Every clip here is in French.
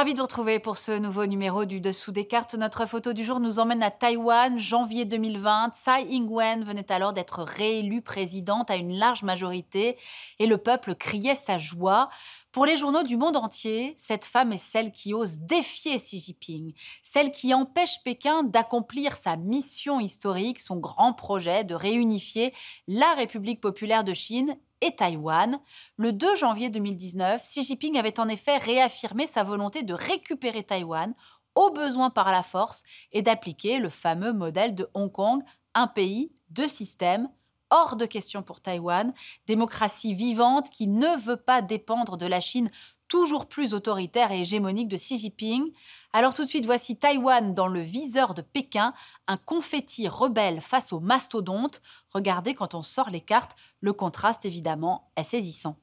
Ravi de retrouver pour ce nouveau numéro du Dessous des cartes. Notre photo du jour nous emmène à Taïwan, janvier 2020. Tsai Ing-wen venait alors d'être réélue présidente à une large majorité et le peuple criait sa joie. Pour les journaux du monde entier, cette femme est celle qui ose défier Xi Jinping, celle qui empêche Pékin d'accomplir sa mission historique, son grand projet de réunifier la République populaire de Chine et Taïwan. Le 2 janvier 2019, Xi Jinping avait en effet réaffirmé sa volonté de récupérer Taïwan au besoin par la force et d'appliquer le fameux modèle de Hong Kong, un pays, deux systèmes, hors de question pour Taïwan, démocratie vivante qui ne veut pas dépendre de la Chine toujours plus autoritaire et hégémonique de Xi Jinping. Alors tout de suite, voici Taïwan dans le viseur de Pékin, un confetti rebelle face aux mastodontes. Regardez quand on sort les cartes, le contraste évidemment est saisissant.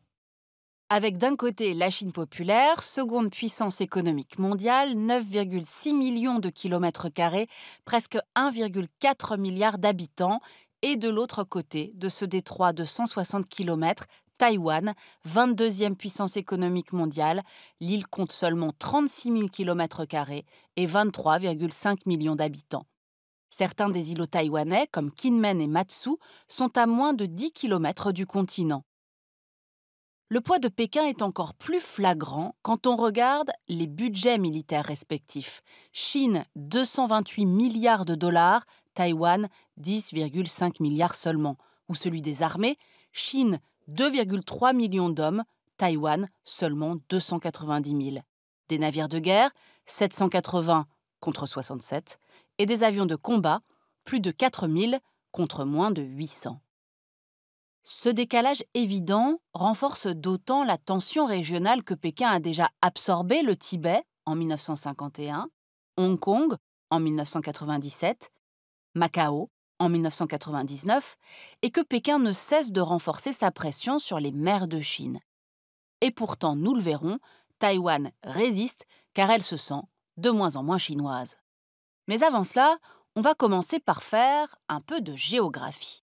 Avec d'un côté la Chine populaire, seconde puissance économique mondiale, 9,6 millions de kilomètres carrés, presque 1,4 milliard d'habitants, et de l'autre côté de ce détroit de 160 km, Taïwan, 22e puissance économique mondiale, l'île compte seulement 36 000 km et 23,5 millions d'habitants. Certains des îlots taïwanais, comme Kinmen et Matsu, sont à moins de 10 km du continent. Le poids de Pékin est encore plus flagrant quand on regarde les budgets militaires respectifs. Chine, 228 milliards de dollars, Taïwan, 10,5 milliards seulement, ou celui des armées, Chine 2,3 millions d'hommes, Taïwan seulement 290 000. Des navires de guerre 780 contre 67 et des avions de combat plus de 4 000 contre moins de 800. Ce décalage évident renforce d'autant la tension régionale que Pékin a déjà absorbé le Tibet en 1951, Hong Kong en 1997, Macao en 1999 et que Pékin ne cesse de renforcer sa pression sur les mers de Chine. Et pourtant, nous le verrons, Taïwan résiste car elle se sent de moins en moins chinoise. Mais avant cela, on va commencer par faire un peu de géographie.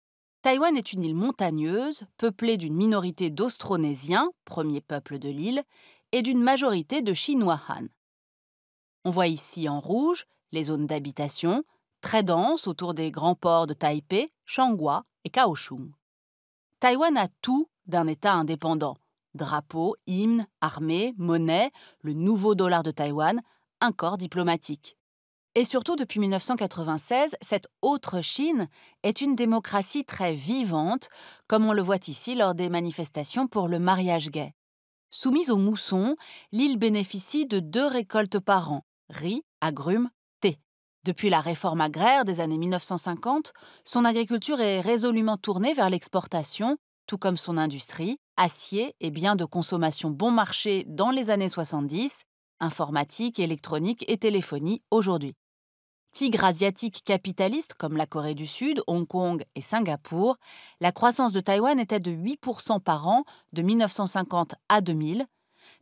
Taïwan est une île montagneuse, peuplée d'une minorité d'Austronésiens, premier peuple de l'île, et d'une majorité de Chinois Han. On voit ici en rouge les zones d'habitation, très dense autour des grands ports de Taipei, Changhua et Kaohsiung. Taïwan a tout d'un État indépendant drapeau, hymne, armée, monnaie, le nouveau dollar de Taïwan, un corps diplomatique. Et surtout depuis 1996, cette autre Chine est une démocratie très vivante, comme on le voit ici lors des manifestations pour le mariage gay. Soumise aux moussons, l'île bénéficie de deux récoltes par an, riz, agrumes depuis la réforme agraire des années 1950, son agriculture est résolument tournée vers l'exportation, tout comme son industrie, acier et biens de consommation bon marché dans les années 70, informatique, électronique et téléphonie aujourd'hui. Tigre asiatique capitaliste comme la Corée du Sud, Hong Kong et Singapour, la croissance de Taïwan était de 8% par an de 1950 à 2000.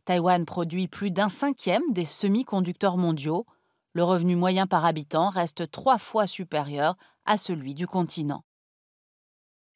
Taïwan produit plus d'un cinquième des semi-conducteurs mondiaux, le revenu moyen par habitant reste trois fois supérieur à celui du continent.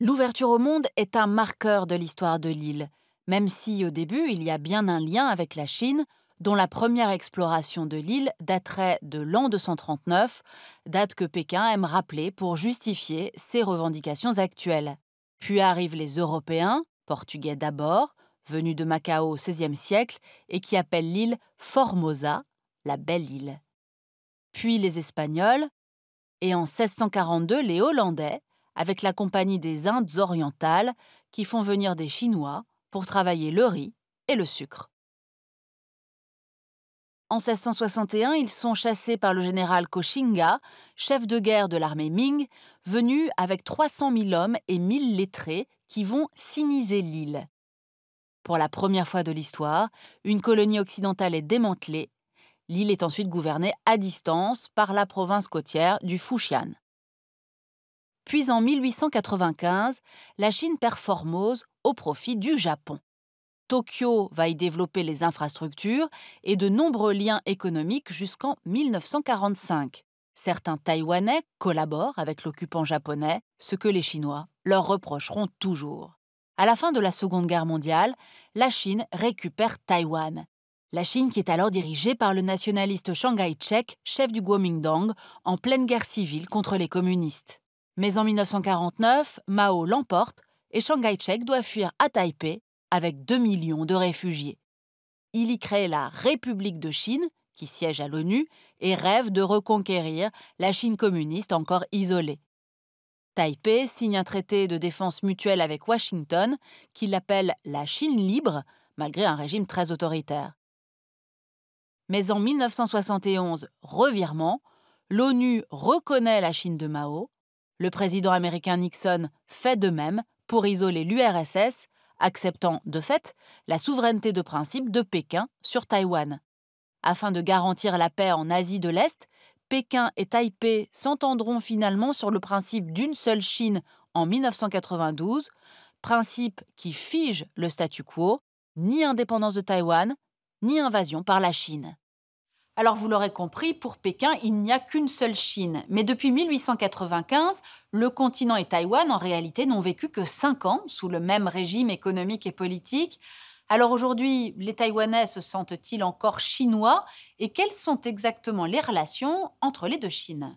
L'ouverture au monde est un marqueur de l'histoire de l'île, même si au début il y a bien un lien avec la Chine, dont la première exploration de l'île daterait de l'an 239, date que Pékin aime rappeler pour justifier ses revendications actuelles. Puis arrivent les Européens, portugais d'abord, venus de Macao au XVIe siècle, et qui appellent l'île Formosa, la belle île puis les Espagnols, et en 1642 les Hollandais, avec la Compagnie des Indes orientales, qui font venir des Chinois pour travailler le riz et le sucre. En 1661, ils sont chassés par le général Koshinga, chef de guerre de l'armée Ming, venu avec 300 000 hommes et 1000 lettrés qui vont siniser l'île. Pour la première fois de l'histoire, une colonie occidentale est démantelée L'île est ensuite gouvernée à distance par la province côtière du Fujian. Puis en 1895, la Chine perd Formose au profit du Japon. Tokyo va y développer les infrastructures et de nombreux liens économiques jusqu'en 1945. Certains Taïwanais collaborent avec l'occupant japonais, ce que les Chinois leur reprocheront toujours. À la fin de la Seconde Guerre mondiale, la Chine récupère Taïwan. La Chine qui est alors dirigée par le nationaliste Shanghai tchèque, chef du Kuomintang, en pleine guerre civile contre les communistes. Mais en 1949, Mao l'emporte et Shanghai tchèque doit fuir à Taipei avec 2 millions de réfugiés. Il y crée la République de Chine, qui siège à l'ONU, et rêve de reconquérir la Chine communiste encore isolée. Taipei signe un traité de défense mutuelle avec Washington qu'il appelle la Chine libre, malgré un régime très autoritaire. Mais en 1971, revirement, l'ONU reconnaît la Chine de Mao, le président américain Nixon fait de même pour isoler l'URSS, acceptant de fait la souveraineté de principe de Pékin sur Taïwan. Afin de garantir la paix en Asie de l'Est, Pékin et Taipei s'entendront finalement sur le principe d'une seule Chine en 1992, principe qui fige le statu quo, ni indépendance de Taïwan, ni invasion par la Chine. Alors vous l'aurez compris, pour Pékin, il n'y a qu'une seule Chine. Mais depuis 1895, le continent et Taïwan, en réalité, n'ont vécu que 5 ans sous le même régime économique et politique. Alors aujourd'hui, les Taïwanais se sentent-ils encore chinois Et quelles sont exactement les relations entre les deux Chines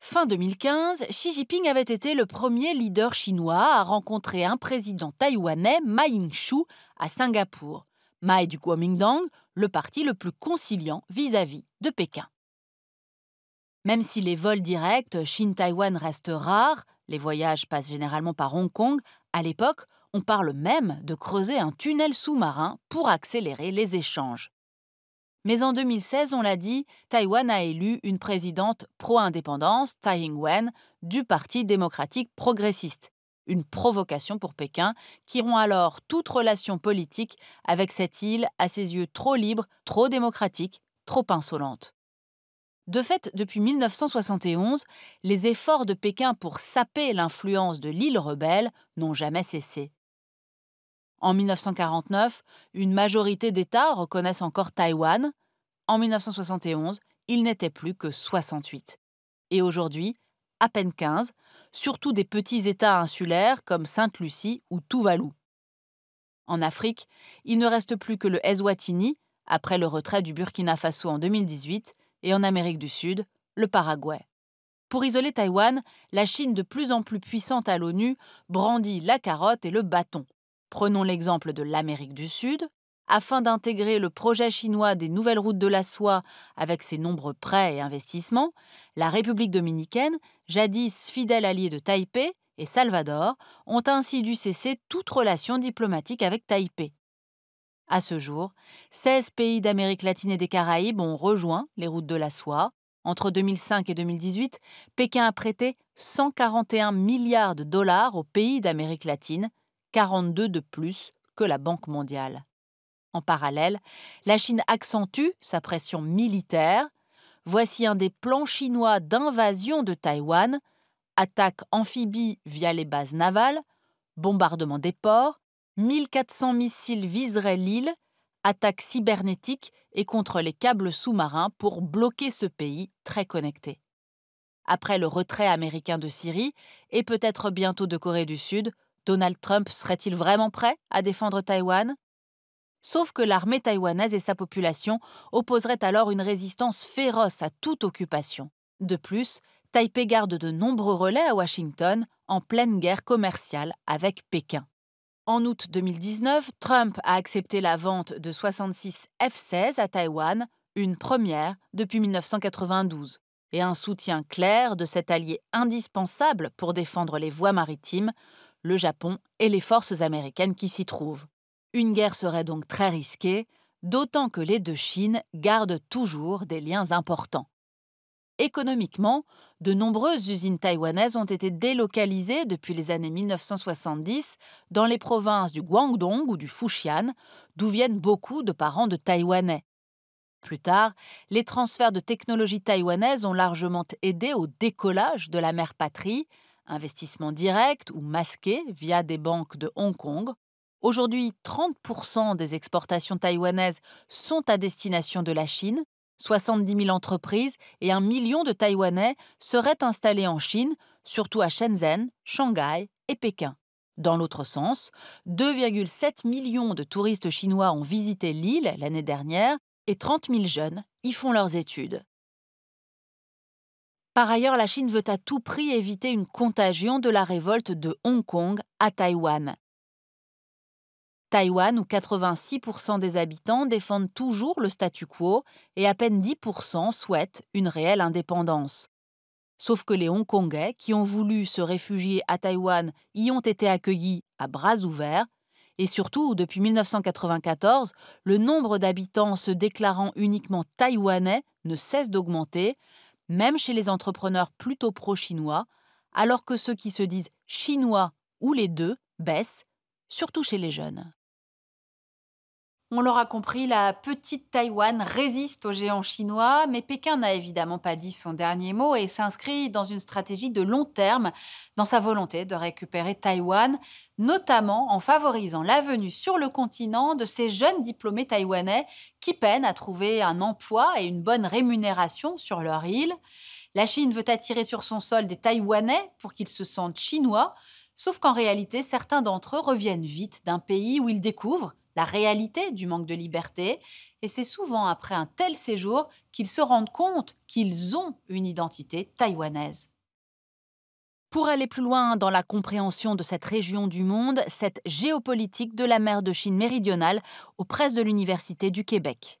Fin 2015, Xi Jinping avait été le premier leader chinois à rencontrer un président taïwanais, Ma Ying-shu, à Singapour. Mai du Kuomintang, le parti le plus conciliant vis-à-vis de Pékin. Même si les vols directs Chine-Taïwan restent rares, les voyages passent généralement par Hong Kong, à l'époque, on parle même de creuser un tunnel sous-marin pour accélérer les échanges. Mais en 2016, on l'a dit, Taïwan a élu une présidente pro-indépendance, Tsai Ing-wen, du Parti démocratique progressiste une provocation pour Pékin, qui rompt alors toute relation politique avec cette île à ses yeux trop libre, trop démocratique, trop insolente. De fait, depuis 1971, les efforts de Pékin pour saper l'influence de l'île rebelle n'ont jamais cessé. En 1949, une majorité d'États reconnaissent encore Taïwan. En 1971, il n'était plus que 68. Et aujourd'hui, à peine 15, surtout des petits États insulaires comme Sainte-Lucie ou Tuvalu. En Afrique, il ne reste plus que le Eswatini, après le retrait du Burkina Faso en 2018, et en Amérique du Sud, le Paraguay. Pour isoler Taïwan, la Chine de plus en plus puissante à l'ONU brandit la carotte et le bâton. Prenons l'exemple de l'Amérique du Sud, afin d'intégrer le projet chinois des nouvelles routes de la soie avec ses nombreux prêts et investissements, la République dominicaine, jadis fidèle alliée de Taipei et Salvador, ont ainsi dû cesser toute relation diplomatique avec Taipei. À ce jour, 16 pays d'Amérique latine et des Caraïbes ont rejoint les routes de la soie. Entre 2005 et 2018, Pékin a prêté 141 milliards de dollars aux pays d'Amérique latine, 42 de plus que la Banque mondiale. En parallèle, la Chine accentue sa pression militaire. Voici un des plans chinois d'invasion de Taïwan attaque amphibie via les bases navales, bombardement des ports, 1400 missiles viseraient l'île, attaque cybernétique et contre les câbles sous-marins pour bloquer ce pays très connecté. Après le retrait américain de Syrie et peut-être bientôt de Corée du Sud, Donald Trump serait-il vraiment prêt à défendre Taïwan Sauf que l'armée taïwanaise et sa population opposeraient alors une résistance féroce à toute occupation. De plus, Taipei garde de nombreux relais à Washington en pleine guerre commerciale avec Pékin. En août 2019, Trump a accepté la vente de 66 F-16 à Taïwan, une première depuis 1992, et un soutien clair de cet allié indispensable pour défendre les voies maritimes, le Japon et les forces américaines qui s'y trouvent. Une guerre serait donc très risquée, d'autant que les deux Chines gardent toujours des liens importants. Économiquement, de nombreuses usines taïwanaises ont été délocalisées depuis les années 1970 dans les provinces du Guangdong ou du Fujian, d'où viennent beaucoup de parents de Taïwanais. Plus tard, les transferts de technologies taïwanaises ont largement aidé au décollage de la mère patrie, investissement direct ou masqué via des banques de Hong Kong, Aujourd'hui, 30% des exportations taïwanaises sont à destination de la Chine. 70 000 entreprises et un million de Taïwanais seraient installés en Chine, surtout à Shenzhen, Shanghai et Pékin. Dans l'autre sens, 2,7 millions de touristes chinois ont visité l'île l'année dernière et 30 000 jeunes y font leurs études. Par ailleurs, la Chine veut à tout prix éviter une contagion de la révolte de Hong Kong à Taïwan. Taïwan, où 86% des habitants défendent toujours le statu quo et à peine 10% souhaitent une réelle indépendance. Sauf que les Hongkongais, qui ont voulu se réfugier à Taïwan, y ont été accueillis à bras ouverts. Et surtout, depuis 1994, le nombre d'habitants se déclarant uniquement taïwanais ne cesse d'augmenter, même chez les entrepreneurs plutôt pro-chinois, alors que ceux qui se disent chinois ou les deux baissent, surtout chez les jeunes. On l'aura compris, la petite Taïwan résiste aux géants chinois, mais Pékin n'a évidemment pas dit son dernier mot et s'inscrit dans une stratégie de long terme dans sa volonté de récupérer Taïwan, notamment en favorisant la venue sur le continent de ces jeunes diplômés taïwanais qui peinent à trouver un emploi et une bonne rémunération sur leur île. La Chine veut attirer sur son sol des Taïwanais pour qu'ils se sentent chinois, sauf qu'en réalité, certains d'entre eux reviennent vite d'un pays où ils découvrent la réalité du manque de liberté, et c'est souvent après un tel séjour qu'ils se rendent compte qu'ils ont une identité taïwanaise. Pour aller plus loin dans la compréhension de cette région du monde, cette géopolitique de la mer de Chine méridionale aux presses de l'Université du Québec.